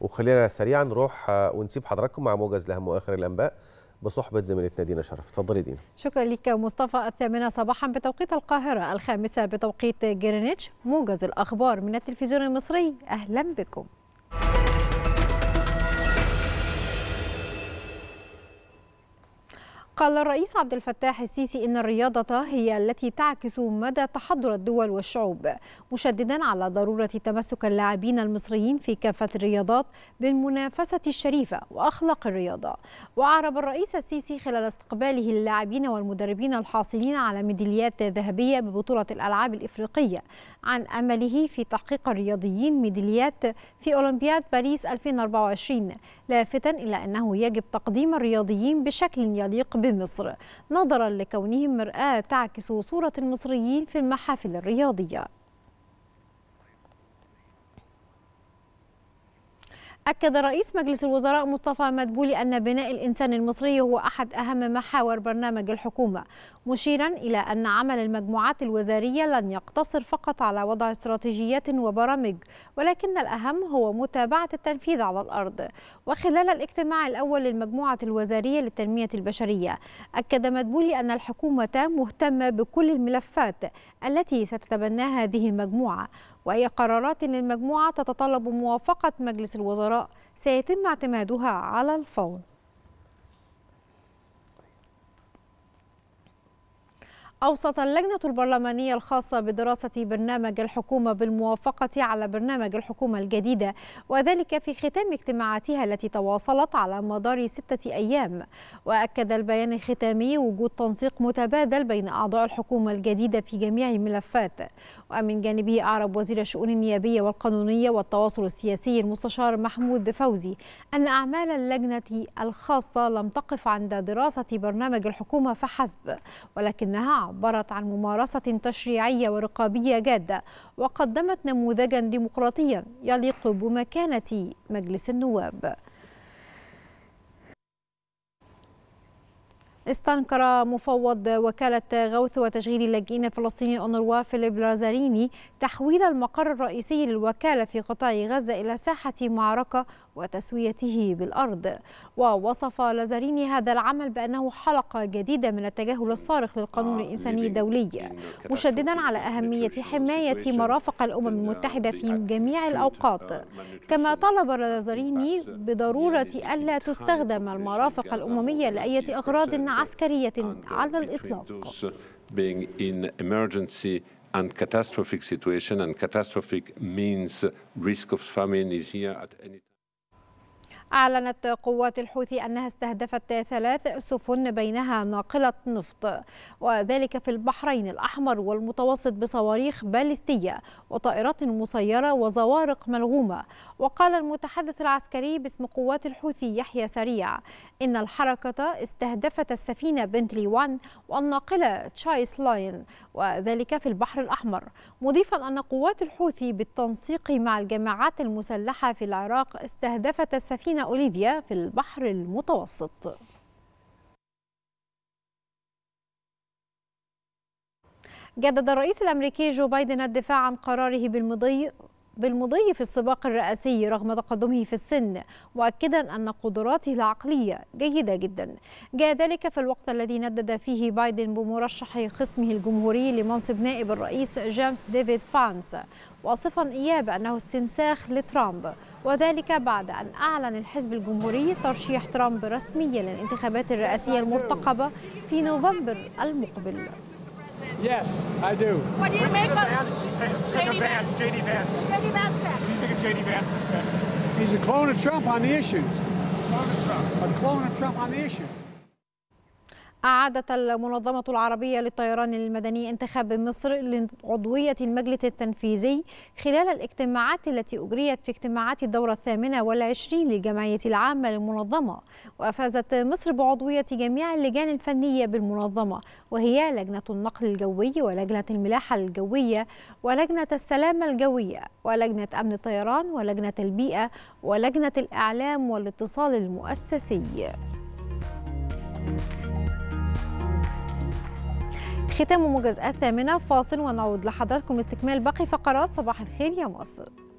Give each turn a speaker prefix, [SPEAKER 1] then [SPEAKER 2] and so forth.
[SPEAKER 1] وخلينا سريعا نروح آه، ونسيب حضراتكم مع موجز لهم واخر الانباء بصحبة زميلتنا دينا شرف اتفضلي دينا شكرا لك مصطفى الثامنة صباحا بتوقيت القاهرة الخامسة بتوقيت جرينتش موجز الأخبار من التلفزيون المصري أهلا بكم قال الرئيس عبد الفتاح السيسي إن الرياضة هي التي تعكس مدى تحضر الدول والشعوب مشددا على ضرورة تمسك اللاعبين المصريين في كافة الرياضات بالمنافسة الشريفة وأخلاق الرياضة وأعرب الرئيس السيسي خلال استقباله اللاعبين والمدربين الحاصلين على ميداليات ذهبية ببطولة الألعاب الإفريقية عن أمله في تحقيق الرياضيين ميداليات في أولمبياد باريس 2024 لافتا إلى أنه يجب تقديم الرياضيين بشكل يليق بمصر نظرا لكونهم مرآة تعكس صورة المصريين في المحافل الرياضية أكد رئيس مجلس الوزراء مصطفى مدبولي أن بناء الإنسان المصري هو أحد أهم محاور برنامج الحكومة مشيرا إلى أن عمل المجموعات الوزارية لن يقتصر فقط على وضع استراتيجيات وبرامج ولكن الأهم هو متابعة التنفيذ على الأرض وخلال الاجتماع الأول للمجموعة الوزارية للتنمية البشرية أكد مدبولي أن الحكومة مهتمة بكل الملفات التي ستتبناها هذه المجموعة وهي قرارات إن المجموعة تتطلب موافقة مجلس الوزراء سيتم اعتمادها على الفور أوصت اللجنة البرلمانية الخاصة بدراسة برنامج الحكومة بالموافقة على برنامج الحكومة الجديدة وذلك في ختام اجتماعاتها التي تواصلت على مدار ستة أيام وأكد البيان الختامي وجود تنسيق متبادل بين أعضاء الحكومة الجديدة في جميع الملفات ومن جانبه أعرب وزير الشؤون النيابية والقانونية والتواصل السياسي المستشار محمود فوزي أن أعمال اللجنة الخاصة لم تقف عند دراسة برنامج الحكومة فحسب ولكنها عبرت عن ممارسة تشريعية ورقابية جادة وقدمت نموذجا ديمقراطيا يليق بمكانة مجلس النواب استنكر مفوض وكالة غوث وتشغيل اللاجئين الفلسطيني أونروا فيليب لازاريني تحويل المقر الرئيسي للوكالة في قطاع غزة إلى ساحة معركة وتسويته بالأرض ووصف لازاريني هذا العمل بأنه حلقة جديدة من التجاهل الصارخ للقانون آه، الإنساني الدولي مشددا على أهمية حماية مرافق الأمم المتحدة في جميع الأوقات آه، كما طلب لازاريني يعني بضرورة ألا تستخدم المرافق الأممية لأية أغراض عسكرية على الإطلاق being in emergency and catastrophic situation and catastrophic means risk of famine is here at any time. أعلنت قوات الحوثي أنها استهدفت ثلاث سفن بينها ناقلة نفط وذلك في البحرين الأحمر والمتوسط بصواريخ باليستية وطائرات مسيرة وزوارق ملغومة وقال المتحدث العسكري باسم قوات الحوثي يحيى سريع إن الحركة استهدفت السفينة بنتلي 1 والناقلة تشايس لاين وذلك في البحر الأحمر مضيفا أن قوات الحوثي بالتنسيق مع الجماعات المسلحة في العراق استهدفت السفينة مارينا أوليفيا في البحر المتوسط جدد الرئيس الأمريكي جو بايدن الدفاع عن قراره بالمضي بالمضي في السباق الرئاسي رغم تقدمه في السن مؤكدا أن قدراته العقلية جيدة جدا جاء ذلك في الوقت الذي ندد فيه بايدن بمرشح خصمه الجمهوري لمنصب نائب الرئيس جيمس ديفيد فانس واصفا إياه بأنه استنساخ لترامب وذلك بعد أن أعلن الحزب الجمهوري ترشيح ترامب رسميا للانتخابات الرئاسية المرتقبة في نوفمبر المقبل Yes, I do. What do you make of J.D. Vance? J.D. Vance. J.D. Vance. What do you think of J.D. Vance? He's a clone of Trump on the issues. A clone of Trump on the issues. أعادت المنظمة العربية للطيران المدني انتخاب مصر لعضوية المجلس التنفيذي خلال الاجتماعات التي أجريت في اجتماعات الدورة الثامنة والعشرين للجمعية العامة للمنظمة وأفازت مصر بعضوية جميع اللجان الفنية بالمنظمة وهي لجنة النقل الجوي ولجنة الملاحة الجوية ولجنة السلامة الجوية ولجنة أمن الطيران ولجنة البيئة ولجنة الإعلام والاتصال المؤسسي ختام موجز الثامنة فاصل ونعود لحضراتكم استكمال باقي فقرات صباح الخير يا مصر